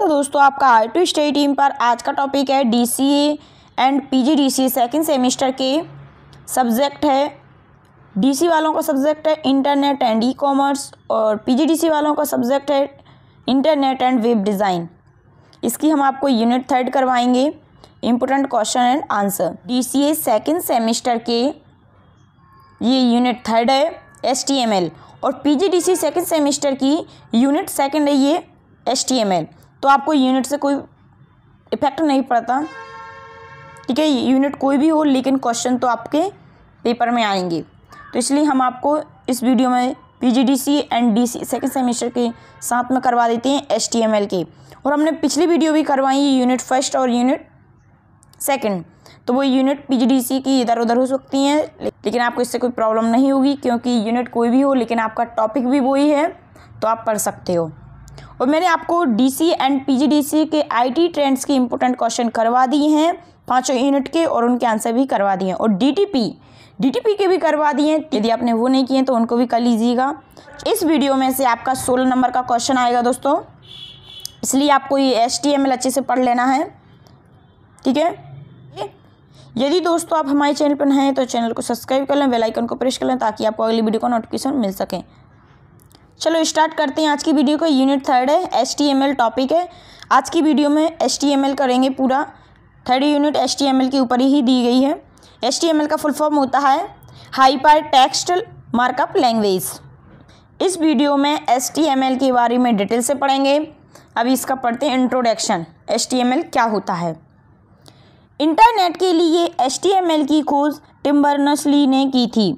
तो दोस्तों आपका आई टू स्टडी टीम पर आज का टॉपिक है D C A and P G D C second semester के सब्जेक्ट है डी सी वालों का सब्जेक्ट है इंटरनेट एंड ई कॉमर्स और पी जी डी सी वालों का सब्जेक्ट है इंटरनेट एंड वेब डिज़ाइन इसकी हम आपको यूनिट थर्ड करवाएंगे important question and answer D C A second semester के ये यूनिट थर्ड है एस टी एम एल और P G D C second semester की यूनिट सेकेंड है ये एस टी एम एल तो आपको यूनिट से कोई इफेक्ट नहीं पड़ता ठीक है यूनिट कोई भी हो लेकिन क्वेश्चन तो आपके पेपर में आएंगे तो इसलिए हम आपको इस वीडियो में PGDC and DC second semester के साथ में करवा देते हैं एल के और हमने पिछली वीडियो भी करवाई है यूनिट फर्स्ट और यूनिट सेकंड तो वो यूनिट पीजीडीसी की इधर उधर हो सकती हैं लेकिन आपको इससे कोई प्रॉब्लम नहीं होगी क्योंकि यूनिट कोई भी हो लेकिन आपका टॉपिक भी वही है तो आप पढ़ सकते हो और मैंने आपको डीसी एंड पीजीडीसी के आईटी ट्रेंड्स के इंपोर्टेंट क्वेश्चन करवा दिए हैं पाँचों यूनिट के और उनके आंसर भी करवा दिए हैं और डीटीपी डीटीपी के भी करवा दिए हैं यदि आपने वो नहीं किए तो उनको भी कर लीजिएगा इस वीडियो में से आपका सोलह नंबर का क्वेश्चन आएगा दोस्तों इसलिए आपको ये एस अच्छे से पढ़ लेना है ठीक है यदि दोस्तों आप हमारे चैनल पर नए हैं तो चैनल को सब्सक्राइब कर लें बेल आइकन को प्रेस कर लें ताकि आपको अगली वीडियो का नोटिफिकेशन मिल सके चलो स्टार्ट करते हैं आज की वीडियो का यूनिट थर्ड है एस टॉपिक है आज की वीडियो में एस करेंगे पूरा थर्ड यूनिट एस के ऊपर ही दी गई है एस का फुल फॉर्म होता है हाइपर टेक्स्ट मार्कअप लैंग्वेज इस वीडियो में एस के बारे में डिटेल से पढ़ेंगे अभी इसका पढ़ते हैं इंट्रोडक्शन एस क्या होता है इंटरनेट के लिए एस की खोज टिम्बर्नसली ने की थी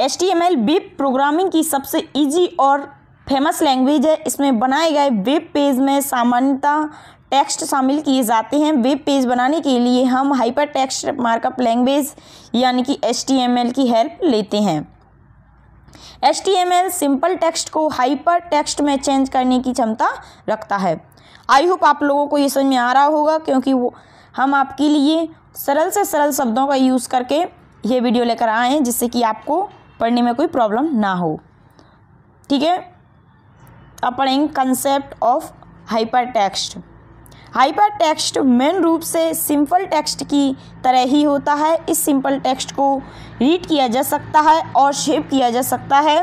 एस टी एम एल बिप प्रोग्रामिंग की सबसे इजी और फेमस लैंग्वेज है इसमें बनाए गए वेब पेज में सामान्यतः टेक्स्ट शामिल किए जाते हैं वेब पेज बनाने के लिए हम हाइपर टेक्स्ट मार्कअप लैंग्वेज यानी कि एच की हेल्प लेते हैं एच सिंपल टेक्स्ट को हाइपर टेक्स्ट में चेंज करने की क्षमता रखता है आई होप आप लोगों को ये समझ में आ रहा होगा क्योंकि वो हम आपके लिए सरल से सरल शब्दों का यूज़ करके ये वीडियो लेकर आए हैं जिससे कि आपको पढ़ने में कोई प्रॉब्लम ना हो ठीक है अपरिंग concept of hyper text hyper text main रूप से सिंपल टेक्स्ट की तरह ही होता है इस सिंपल टेक्स्ट को रीड किया जा सकता है और शेप किया जा सकता है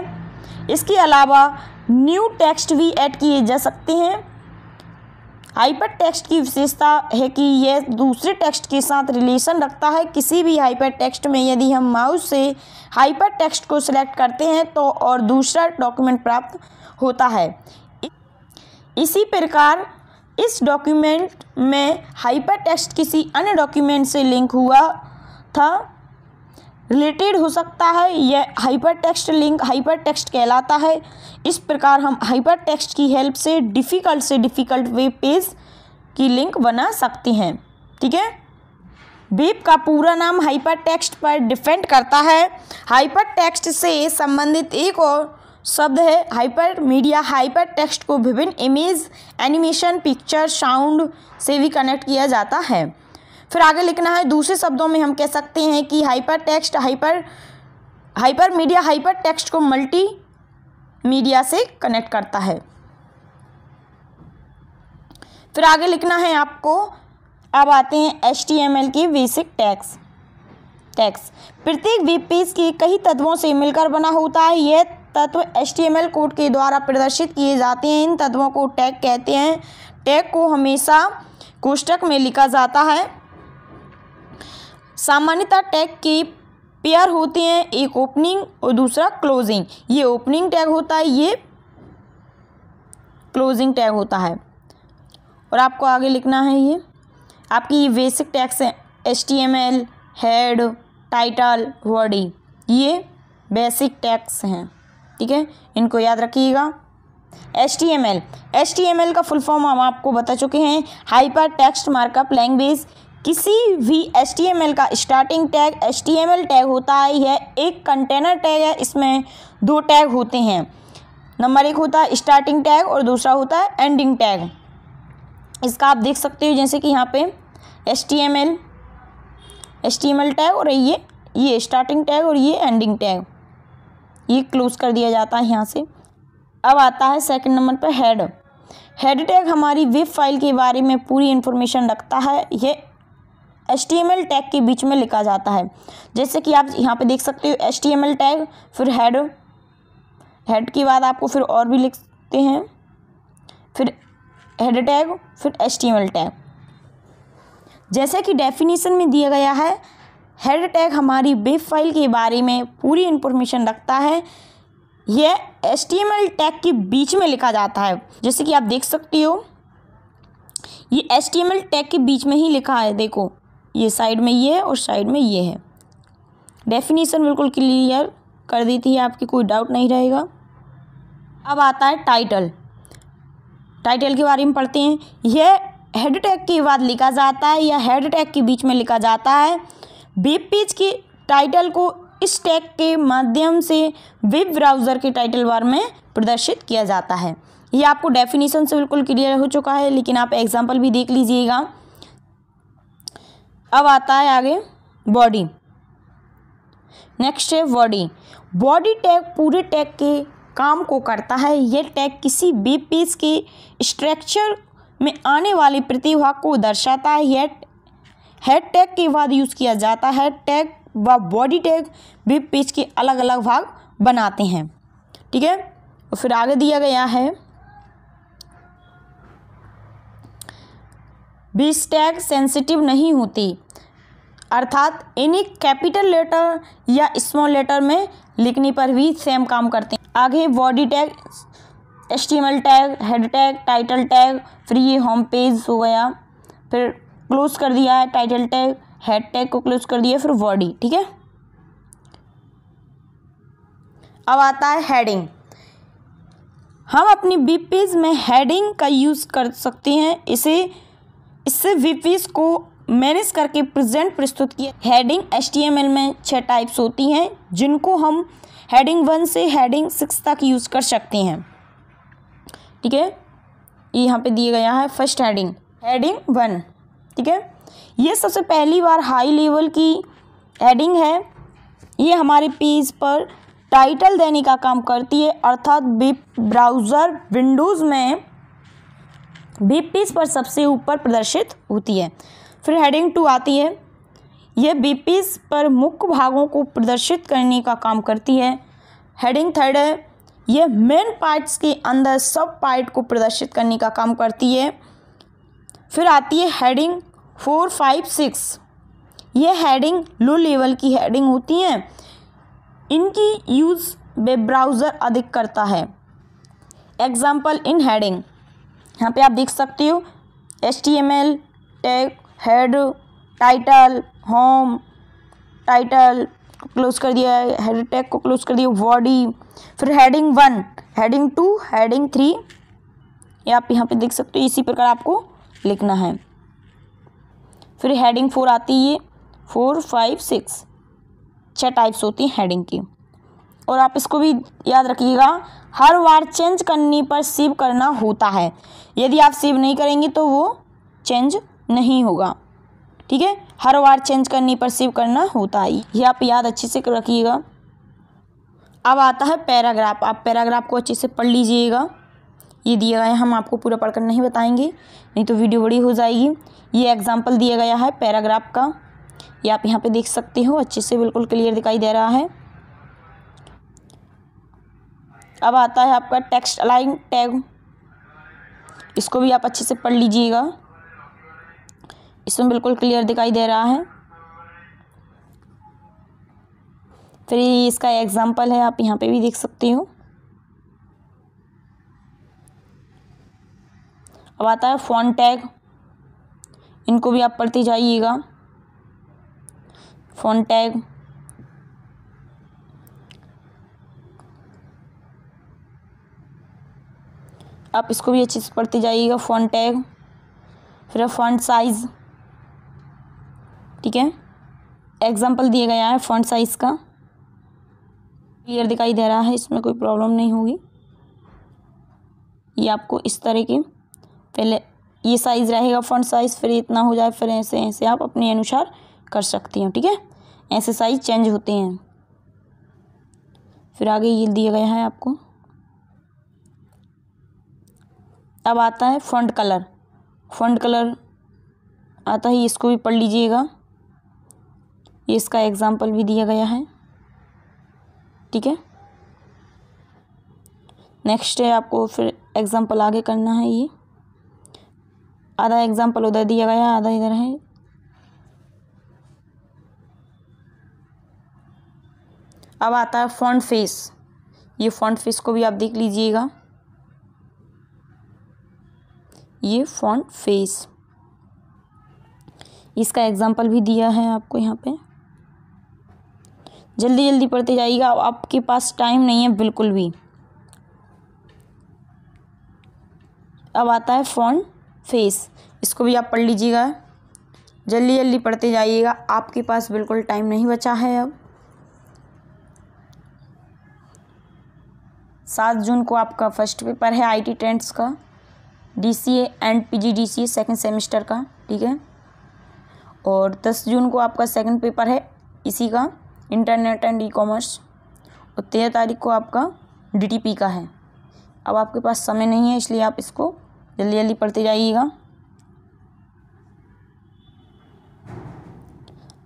इसके अलावा न्यू टेक्स्ट भी ऐड किए जा सकते हैं हाइपर टेक्स्ट की विशेषता है कि यह दूसरे टेक्स्ट के साथ रिलेशन रखता है किसी भी हाइपर टेक्स्ट में यदि हम माउस से हाइपर टेक्स्ट को सिलेक्ट करते हैं तो और दूसरा डॉक्यूमेंट प्राप्त होता है इसी प्रकार इस डॉक्यूमेंट में हाइपर टेक्स्ट किसी अन्य डॉक्यूमेंट से लिंक हुआ था रिलेटेड हो सकता है यह hyper text link hyper text कहलाता है इस प्रकार हम हाइपर टेक्स्ट की हेल्प से डिफ़िकल्ट से डिफ़िकल्ट वेब पेज की लिंक बना सकते हैं ठीक है वेब का पूरा नाम हाइपर टेक्स्ट पर डिपेंड करता है हाइपर टेक्स्ट से संबंधित एक और शब्द है हाइपर मीडिया हाइपर टेक्स्ट को विभिन्न इमेज एनिमेशन पिक्चर साउंड से भी कनेक्ट किया जाता है फिर आगे लिखना है दूसरे शब्दों में हम कह सकते हैं कि hyper text hyper hyper media hyper text को मल्टी मीडिया से कनेक्ट करता है फिर आगे लिखना है आपको अब आते हैं एच टी एम एल की बेसिक टैक्स टैक्स प्रत्येक वेब पेज के कई तत्वों से मिलकर बना होता है यह तत्व H T M L code के द्वारा प्रदर्शित किए जाते हैं इन तत्वों को टैग कहते हैं टैग को हमेशा कोष्टक में लिखा जाता है सामान्यतः टैग के पेयर होते हैं एक ओपनिंग और दूसरा क्लोजिंग ये ओपनिंग टैग होता है ये क्लोजिंग टैग होता है और आपको आगे लिखना है ये आपकी ये बेसिक टैग्स हैं H T M L head title body ये बेसिक टैग्स हैं ठीक है इनको याद रखिएगा H T M L H T M L का फुल फॉर्म हम आपको बता चुके हैं हाइपर टेक्स्ट मार्कअप लैंग्वेज किसी भी एच का स्टार्टिंग टैग एच टैग होता है यह एक कंटेनर टैग है इसमें दो टैग होते हैं नंबर एक होता है स्टार्टिंग टैग और दूसरा होता है एंडिंग टैग इसका आप देख सकते हो जैसे कि यहाँ पे H T M L H T M L tag और ये ये स्टार्टिंग टैग और ये एंडिंग टैग ये क्लोज कर दिया जाता है यहाँ से अब आता है सेकंड नंबर पर हेड हेड टैग हमारी वेब फाइल के बारे में पूरी इन्फॉर्मेशन रखता है यह एच टैग के बीच में लिखा जाता है जैसे कि आप यहाँ पे देख सकते हो एच टैग फिर हेड हेड के बाद आपको फिर और भी लिखते हैं फिर हेड टैग फिर एच टैग जैसे कि डेफिनेशन में दिया गया है हेड टैग हमारी वेब फाइल के बारे में पूरी इन्फॉर्मेशन रखता है यह एल टैग के बीच में लिखा जाता है जैसे कि आप देख सकते हो ये एल टैग के बीच में ही लिखा है देखो ये साइड में ये है और साइड में ये है डेफिनेशन बिल्कुल क्लियर कर दी थी आपकी कोई डाउट नहीं रहेगा अब आता है टाइटल टाइटल के बारे में पढ़ते हैं यह हेड टैग के बाद लिखा जाता है या हेड टैग के बीच में लिखा जाता है वेब पेज के टाइटल को इस टैग के माध्यम से वेब ब्राउज़र के टाइटल बार में प्रदर्शित किया जाता है ये आपको डेफिनेशन से बिल्कुल क्लियर हो चुका है लेकिन आप एग्जाम्पल भी देख लीजिएगा अब आता है आगे बॉडी नेक्स्ट है बॉडी बॉडी टैग पूरे टैग के काम को करता है यह टैग किसी भी पीस के स्ट्रक्चर में आने वाली प्रतिभा को दर्शाता है यह हेड टैग के बाद यूज़ किया जाता है टैग व बॉडी टैग भी पीस के अलग अलग भाग बनाते हैं ठीक है और फिर आगे दिया गया है भी टैग सेंसिटिव नहीं होती अर्थात एनी कैपिटल लेटर या स्मॉल लेटर में लिखने पर भी सेम काम करते हैं आगे body tag H tag head tag title tag फिर ये होम पेज हो गया फिर क्लोज कर दिया है टाइटल टैग हेड टैग को क्लोज कर दिया फिर बॉडी ठीक है अब आता है हेडिंग हम अपनी बी पेज में हेडिंग का यूज़ कर सकते हैं इसे इससे वीपीस को मैनेज करके प्रेजेंट प्रस्तुत किया हेडिंग एच में छः टाइप्स होती हैं जिनको हम हेडिंग वन से हेडिंग सिक्स तक यूज़ कर सकते हैं ठीक है ये यहाँ पे दिया गया है फर्स्ट हेडिंग हेडिंग वन ठीक है ये सबसे पहली बार हाई लेवल की हेडिंग है ये हमारे पेज पर टाइटल देने का काम करती है अर्थात ब्राउज़र विंडोज़ में बी पीस पर सबसे ऊपर प्रदर्शित होती है फिर हेडिंग टू आती है यह बी पीस पर मुख्य भागों को प्रदर्शित करने का काम करती है हेडिंग थर्ड है यह मेन पार्ट्स के अंदर सब पार्ट को प्रदर्शित करने का काम करती है फिर आती है हेडिंग फोर फाइव सिक्स यह हेडिंग लो लेवल की हेडिंग होती हैं इनकी यूज़ वेब ब्राउज़र अधिक करता है एग्जाम्पल इन हेडिंग यहाँ पे आप देख सकते हो H T M L tag head title home title close कर दिया है हेड टैग को क्लोज कर दिया बॉडी फिर heading one heading two heading three ये आप यहाँ पे देख सकते हो इसी प्रकार आपको लिखना है फिर हेडिंग फोर आती है फोर फाइव सिक्स छः टाइप्स होती हैं हेडिंग की और आप इसको भी याद रखिएगा हर बार चेंज करने पर सेव करना होता है यदि आप सेव नहीं करेंगे तो वो चेंज नहीं होगा ठीक है हर बार चेंज करने पर सेव करना होता है ये आप याद अच्छे से रखिएगा अब आता है पैराग्राफ आप पैराग्राफ को अच्छे से पढ़ लीजिएगा ये दिया गया हम आपको पूरा पढ़कर नहीं बताएंगे नहीं तो वीडियो बड़ी हो जाएगी ये एग्जाम्पल दिया गया है पैराग्राफ का ये आप यहाँ पे देख सकते हो अच्छे से बिल्कुल क्लियर दिखाई दे रहा है अब आता है आपका टेक्स्ट अलाइन टैग इसको भी आप अच्छे से पढ़ लीजिएगा इसमें बिल्कुल क्लियर दिखाई दे रहा है फिर इसका एग्ज़ाम्पल है आप यहाँ पे भी देख सकते हो अब आता है फ़ोन टैग इनको भी आप पढ़ते जाइएगा फ़ोन टैग आप इसको भी अच्छे से पढ़ते जाइएगा फ़ॉन्ट टैग फिर फ़ॉन्ट साइज़ ठीक है एग्ज़ाम्पल दिया गया है फ़ॉन्ट साइज़ का क्लियर दिखाई दे रहा है इसमें कोई प्रॉब्लम नहीं होगी ये आपको इस तरह के पहले ये साइज़ रहेगा फ़ॉन्ट साइज़ फिर इतना हो जाए फिर ऐसे ऐसे आप अपने अनुसार कर सकती हैं ठीक है ऐसे साइज़ चेंज होते हैं फिर आगे ये दिया गया है आपको अब आता है फ्रंट कलर फ्रंट कलर आता है इसको भी पढ़ लीजिएगा इसका एग्ज़ाम्पल भी दिया गया है ठीक है नेक्स्ट है आपको फिर एग्ज़ाम्पल आगे करना है ये आधा एग्ज़ाम्पल उधर दिया गया आधा इधर है अब आता है फ्रंट फेस ये फ्रंट फेस को भी आप देख लीजिएगा ये फॉन्ट फेस इसका एग्जाम्पल भी दिया है आपको यहाँ पे जल्दी जल्दी पढ़ते जाइएगा आपके पास टाइम नहीं है बिल्कुल भी अब आता है फॉन्ट फेस इसको भी आप पढ़ लीजिएगा जल्दी जल्दी पढ़ते जाइएगा आपके पास बिल्कुल टाइम नहीं बचा है अब सात जून को आपका फर्स्ट पेपर है आईटी ट्रेंड्स का D C A and P G D C A second semester का ठीक है और दस जून को आपका सेकेंड पेपर है इसी का इंटरनेट एंड ई कॉमर्स और तेरह तारीख को आपका डी टी पी का है अब आपके पास समय नहीं है इसलिए आप इसको जल्दी जल्दी पढ़ते जाइएगा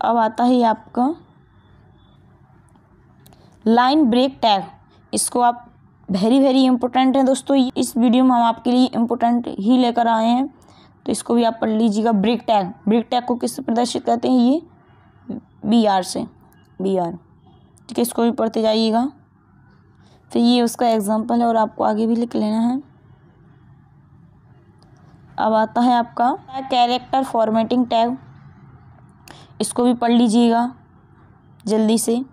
अब आता है आपका लाइन ब्रेक टैग इसको आप वेरी वेरी इंपॉर्टेंट है दोस्तों इस वीडियो में हम आपके लिए इम्पोर्टेंट ही लेकर आए हैं तो इसको भी आप पढ़ लीजिएगा ब्रिक टैग ब्रिक टैग को किससे प्रदर्शित करते हैं ये बी आर से बी आर ठीक है इसको भी पढ़ते जाइएगा फिर ये उसका एग्जाम्पल है और आपको आगे भी लिख लेना है अब आता है आपका कैरेक्टर फॉर्मेटिंग टैग इसको भी पढ़ लीजिएगा जल्दी से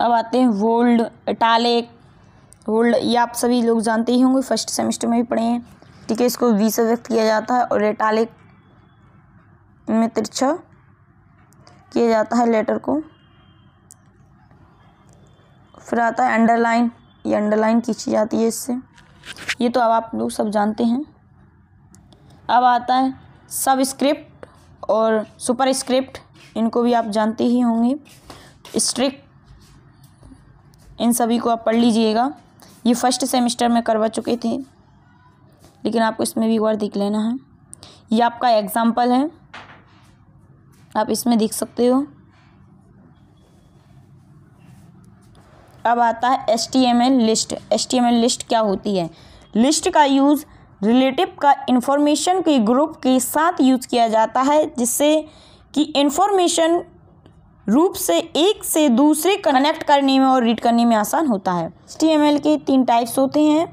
अब आते हैं वोल्ड इटालिक वोल्ड ये आप सभी लोग जानते ही होंगे फर्स्ट सेमेस्टर में भी पढ़े हैं ठीक है इसको वी से व्यक्त किया जाता है और इटालिक में तिरछा किया जाता है लेटर को फिर आता है अंडरलाइन ये अंडरलाइन खींची जाती है इससे ये तो अब आप लोग सब जानते हैं अब आता है सब स्क्रिप्ट और सुपर स्क्रिप्ट इनको भी आप जानते ही होंगे स्ट्रिक्ट इन सभी को आप पढ़ लीजिएगा ये फर्स्ट सेमेस्टर में करवा चुके थे लेकिन आपको इसमें भी एक बार देख लेना है ये आपका एग्ज़ाम्पल है आप इसमें देख सकते हो अब आता है H T M L list H T M L list क्या होती है लिस्ट का यूज़ रिलेटिव का इन्फॉर्मेशन के ग्रुप के साथ यूज़ किया जाता है जिससे कि इन्फॉर्मेशन रूप से एक से दूसरे कनेक्ट करने में और रीड करने में आसान होता है एल के तीन टाइप्स होते हैं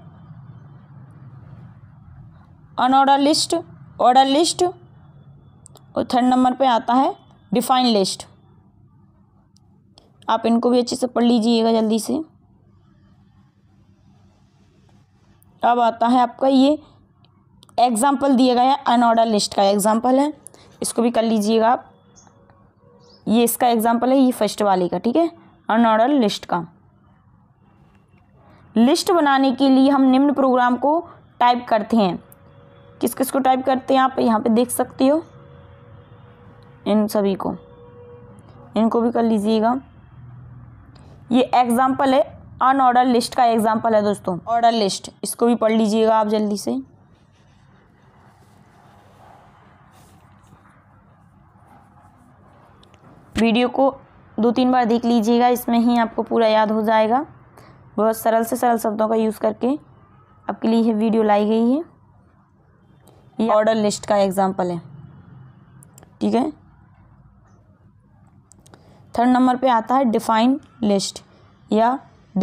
अनऑर्डर लिस्ट ऑर्डर लिस्ट और थर्ड नंबर पे आता है डिफाइन लिस्ट आप इनको भी अच्छे से पढ़ लीजिएगा जल्दी से अब आता है आपका ये एग्ज़ाम्पल दिया गया है अनऑर्डर लिस्ट का एग्ज़ाम्पल है इसको भी कर लीजिएगा आप ये इसका एग्जाम्पल है ये फर्स्ट वाले का ठीक है अनऑर्डर लिस्ट का लिस्ट बनाने के लिए हम निम्न प्रोग्राम को टाइप करते हैं किस किस को टाइप करते हैं आप यहाँ पे देख सकते हो इन सभी को इनको भी कर लीजिएगा ये एग्ज़ाम्पल है अनऑर्डर लिस्ट का एग्ज़ाम्पल है दोस्तों ऑर्डर लिस्ट इसको भी पढ़ लीजिएगा आप जल्दी से वीडियो को दो तीन बार देख लीजिएगा इसमें ही आपको पूरा याद हो जाएगा बहुत सरल से सरल शब्दों का यूज़ करके आपके लिए यह वीडियो लाई गई है ये ऑर्डर लिस्ट का एग्ज़ाम्पल है ठीक है थर्ड नंबर पे आता है डिफाइन लिस्ट या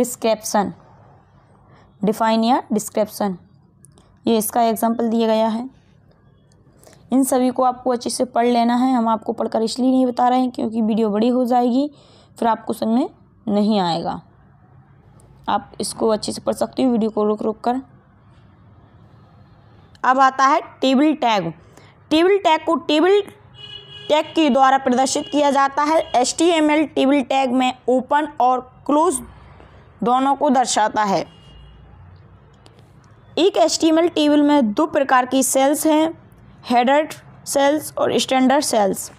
डिस्क्रिप्शन डिफाइन या डिस्क्रिप्शन ये इसका एग्ज़ाम्पल दिया गया है इन सभी को आपको अच्छे से पढ़ लेना है हम आपको पढ़कर इसलिए नहीं बता रहे हैं क्योंकि वीडियो बड़ी हो जाएगी फिर आपको समझ में नहीं आएगा आप इसको अच्छे से पढ़ सकते हो वीडियो को रोक रोक कर अब आता है टेबल टैग टेबल टैग को टेबल टैग के द्वारा प्रदर्शित किया जाता है एच टेबल टैग में ओपन और क्लोज दोनों को दर्शाता है एक एच टेबल में दो प्रकार की सेल्स हैं हेडर सेल्स और स्टैंडर्ड सेल्स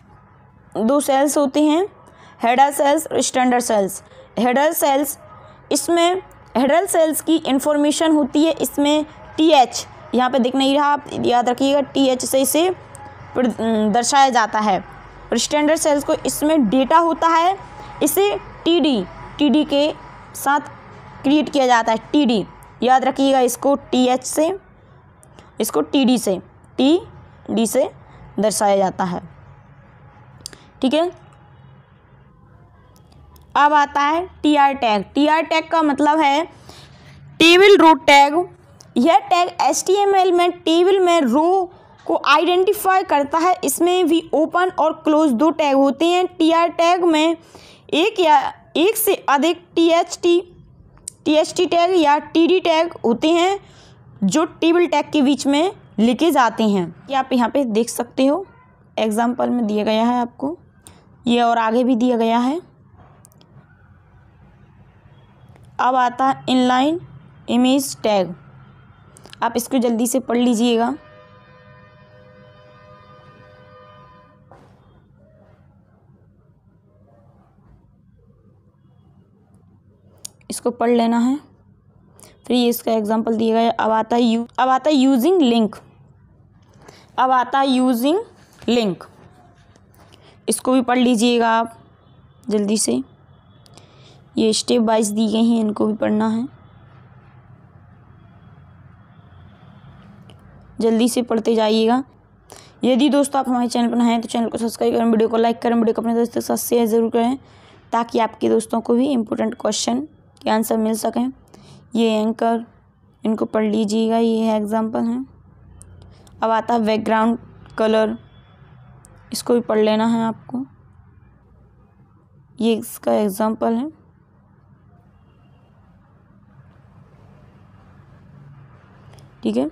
दो सेल्स होती हैं हेडर सेल्स और स्टैंडर्ड सेल्स हेडर सेल्स इसमें हेडर सेल्स की इंफॉर्मेशन होती है इसमें टी एच यहाँ पर दिख नहीं रहा आप याद रखिएगा टी एच से इसे दर्शाया जाता है और स्टैंडर्ड सेल्स को इसमें डेटा होता है इसे टी डी टी डी के साथ क्रिएट किया जाता है टी डी याद रखिएगा इसको टी एच से इसको टी डी से टी डी से दर्शाया जाता है ठीक है अब आता है T R tag T R tag का मतलब है टेबल रो टैग यह tag H T M L में टेबल में रो को आइडेंटिफाई करता है इसमें भी ओपन और क्लोज दो टैग होते हैं टी आर टैग में एक या एक से अधिक T H T T H T tag या टी डी टैग होते हैं जो टेबल टैग के बीच में लीकेज आते हैं कि आप यहाँ पे देख सकते हो एग्जाम्पल में दिया गया है आपको ये और आगे भी दिया गया है अब आता है इनलाइन इमेज टैग आप इसको जल्दी से पढ़ लीजिएगा इसको पढ़ लेना है फिर ये इसका एग्जाम्पल दिया गया अब आता है यू अब आता है यूजिंग लिंक अब आता है यूजिंग लिंक इसको भी पढ़ लीजिएगा आप जल्दी से ये स्टेप वाइज दी गई हैं इनको भी पढ़ना है जल्दी से पढ़ते जाइएगा यदि दोस्तों आप हमारे चैनल पर नए हैं तो चैनल को सब्सक्राइब करें वीडियो को लाइक करें वीडियो को अपने दोस्तों के साथ शेयर ज़रूर करें ताकि आपके दोस्तों को भी इम्पोर्टेंट क्वेश्चन के आंसर मिल सकें ये एंकर इनको पढ़ लीजिएगा ये एग्ज़ाम्पल हैं अब आता है बैकग्राउंड कलर इसको भी पढ़ लेना है आपको ये इसका एग्ज़ाम्पल है ठीक है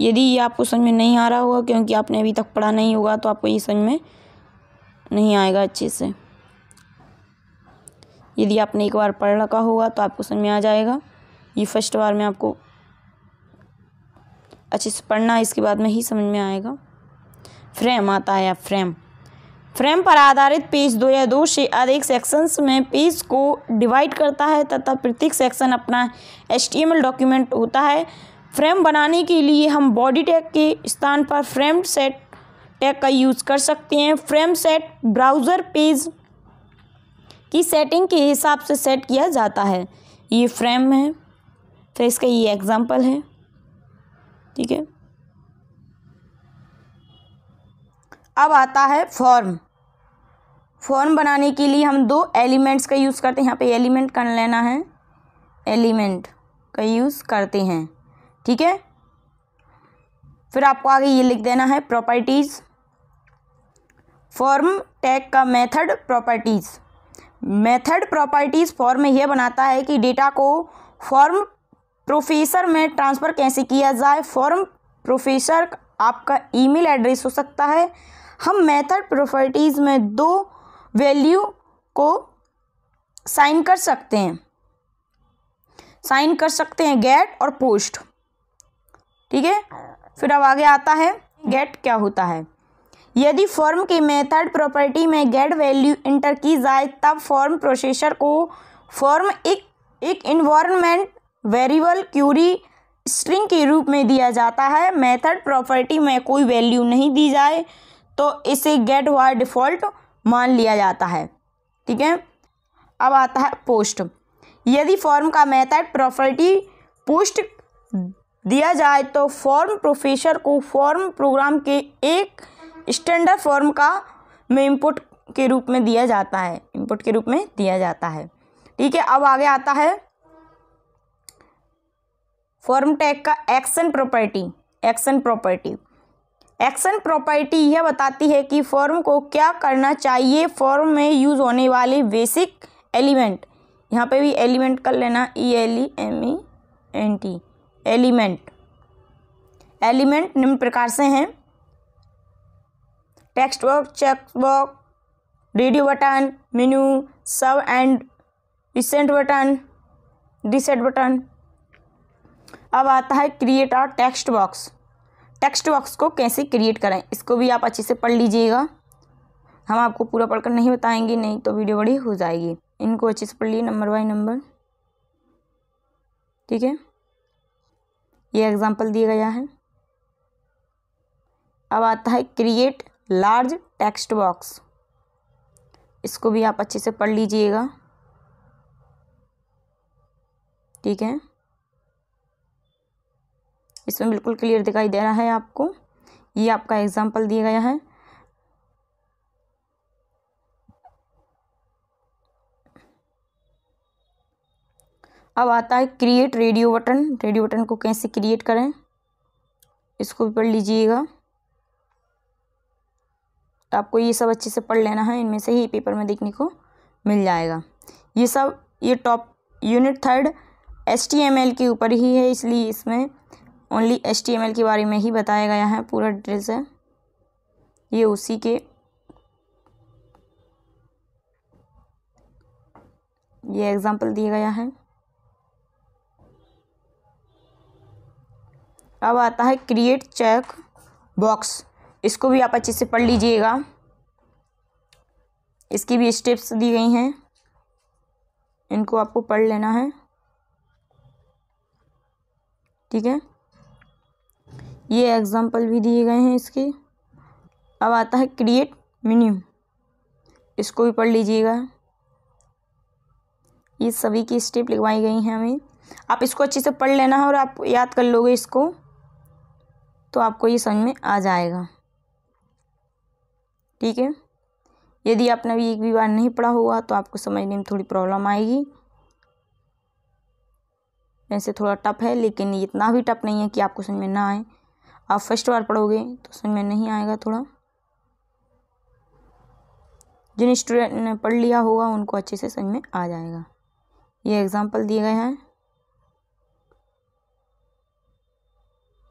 यदि ये आपको समझ में नहीं आ रहा होगा क्योंकि आपने अभी तक पढ़ा नहीं होगा तो आपको ये समझ में नहीं आएगा अच्छे से यदि आपने एक बार पढ़ रखा होगा तो आपको समझ में आ जाएगा ये फर्स्ट बार में आपको अच्छे से पढ़ना इसके बाद में ही समझ में आएगा फ्रेम आता है फ्रेम फ्रेम पर आधारित पेज दो या दो से अधिक सेक्शंस में पेज को डिवाइड करता है तथा प्रत्येक सेक्शन अपना एच डॉक्यूमेंट होता है फ्रेम बनाने के लिए हम बॉडी टैग के स्थान पर फ्रेम सेट टैग का यूज़ कर सकते हैं फ्रेम सेट ब्राउज़र पेज की सेटिंग के हिसाब से सेट किया जाता है ये फ्रेम है फिर इसका ये एग्ज़ाम्पल है ठीक है अब आता है फॉर्म फॉर्म बनाने के लिए हम दो एलिमेंट्स का यूज़ करते हैं यहाँ पे एलिमेंट कर लेना है एलिमेंट का यूज़ करते हैं ठीक है फिर आपको आगे ये लिख देना है प्रॉपर्टीज़ फॉर्म टैग का method properties method properties form में यह बनाता है कि डेटा को फॉर्म प्रोफेसर में ट्रांसफ़र कैसे किया जाए फॉर्म प्रोफेसर आपका ईमेल एड्रेस हो सकता है हम मेथड प्रॉपर्टीज़ में दो वैल्यू को साइन कर सकते हैं साइन कर सकते हैं गेट और पोस्ट ठीक है फिर अब आगे आता है गेट क्या होता है यदि फॉर्म के मेथड प्रॉपर्टी में गेट वैल्यू इंटर की जाए तब फॉर्म प्रोसेसर को फॉर्म एक एक इन्वायरमेंट वेरिएबल क्यूरी स्ट्रिंग के रूप में दिया जाता है मेथड प्रॉपर्टी में कोई वैल्यू नहीं दी जाए तो इसे गेट वाई डिफ़ॉल्ट मान लिया जाता है ठीक है अब आता है पोस्ट यदि फॉर्म का मेथड प्रॉपर्टी पोस्ट दिया जाए तो फॉर्म प्रोफेसर को फॉर्म प्रोग्राम के एक स्टैंडर्ड फॉर्म का में इनपुट के रूप में दिया जाता है इनपुट के रूप में दिया जाता है ठीक है अब आगे आता है फॉर्म टैग का action property action property action property यह बताती है कि फॉर्म को क्या करना चाहिए फॉर्म में यूज होने वाले बेसिक एलिमेंट यहाँ पे भी एलिमेंट कर लेना E L E M E N T element element निम्न प्रकार से हैं text box check box radio button menu सब and recent button reset button अब आता है क्रिएट और टेक्स्ट बॉक्स टेक्स्ट बॉक्स को कैसे क्रिएट करें इसको भी आप अच्छे से पढ़ लीजिएगा हम आपको पूरा पढ़कर नहीं बताएंगे नहीं तो वीडियो बड़ी हो जाएगी इनको अच्छे से पढ़ लिए नंबर बाई नंबर ठीक है ये एग्ज़ाम्पल दिया गया है अब आता है क्रिएट लार्ज टेक्स्ट बॉक्स इसको भी आप अच्छे से पढ़ लीजिएगा ठीक है इसमें बिल्कुल क्लियर दिखाई दे रहा है आपको ये आपका एग्जाम्पल दिया गया है अब आता है create radio button radio button को कैसे क्रिएट करें इसको भी पढ़ लीजिएगा तो आपको ये सब अच्छे से पढ़ लेना है इनमें से ही पेपर में देखने को मिल जाएगा ये सब ये top unit third H T M L के ऊपर ही है इसलिए इसमें only H T M L के बारे में ही बताया गया है पूरा ड्रेस है ये उसी के ये एग्ज़ाम्पल दिया गया है अब आता है क्रिएट चेक बॉक्स इसको भी आप अच्छे से पढ़ लीजिएगा इसकी भी स्टेप्स दी गई हैं इनको आपको पढ़ लेना है ठीक है ये एग्ज़ाम्पल भी दिए गए हैं इसके अब आता है क्रिएट मेन्यू इसको भी पढ़ लीजिएगा ये सभी की स्टेप लिखवाई गई हैं हमें आप इसको अच्छे से पढ़ लेना है और आप याद कर लोगे इसको तो आपको ये समझ में आ जाएगा ठीक है यदि आपने अभी एक भी बार नहीं पढ़ा होगा तो आपको समझने में थोड़ी प्रॉब्लम आएगी वैसे थोड़ा टफ है लेकिन इतना भी टफ नहीं है कि आपको समझ में ना आए आप फर्स्ट बार पढ़ोगे तो समझ में नहीं आएगा थोड़ा जिन स्टूडेंट ने पढ़ लिया होगा उनको अच्छे से समझ में आ जाएगा ये एग्ज़ाम्पल दिए गए हैं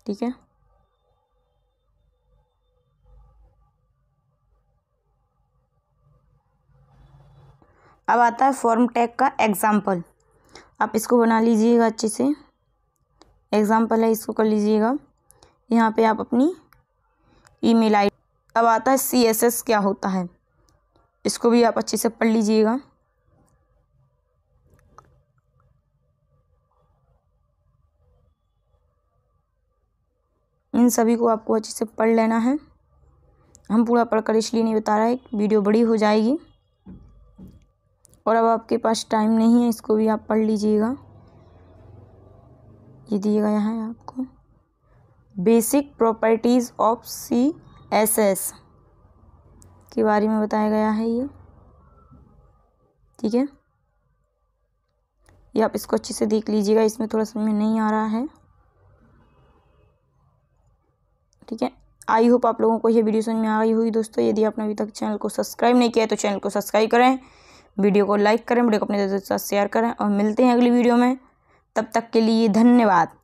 ठीक है अब आता है फॉर्म टैग का एग्ज़ाम्पल आप इसको बना लीजिएगा अच्छे से एग्ज़ाम्पल है इसको कर लीजिएगा यहाँ पे आप अपनी ईमेल आईडी अब आता है सी एस एस क्या होता है इसको भी आप अच्छे से पढ़ लीजिएगा इन सभी को आपको अच्छे से पढ़ लेना है हम पूरा पढ़कर इसलिए नहीं बता रहा है वीडियो बड़ी हो जाएगी और अब आपके पास टाइम नहीं है इसको भी आप पढ़ लीजिएगा ये दिए गया है आपको basic properties of C S S के बारे में बताया गया है ये ठीक है ये आप इसको अच्छे से देख लीजिएगा इसमें थोड़ा समझ में नहीं आ रहा है ठीक है आई होप आप लोगों को ये वीडियो समझ में आ गई हुई दोस्तों यदि आपने अभी तक चैनल को सब्सक्राइब नहीं किया है तो चैनल को सब्सक्राइब करें वीडियो को लाइक करें वीडियो को अपने दोस्तों के साथ शेयर करें और मिलते हैं अगली वीडियो में तब तक के लिए धन्यवाद